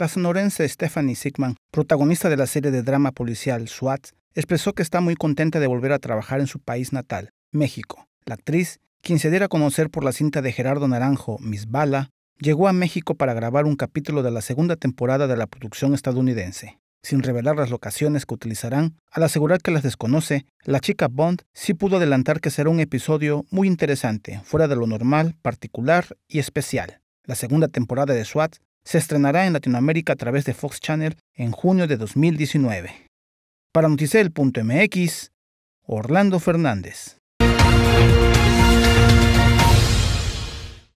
La sonorense Stephanie Sigman, protagonista de la serie de drama policial SWAT, expresó que está muy contenta de volver a trabajar en su país natal, México. La actriz, quien se diera a conocer por la cinta de Gerardo Naranjo, Miss Bala, llegó a México para grabar un capítulo de la segunda temporada de la producción estadounidense. Sin revelar las locaciones que utilizarán, al asegurar que las desconoce, la chica Bond sí pudo adelantar que será un episodio muy interesante, fuera de lo normal, particular y especial. La segunda temporada de SWAT se estrenará en Latinoamérica a través de Fox Channel en junio de 2019. Para noticel.mx, Orlando Fernández.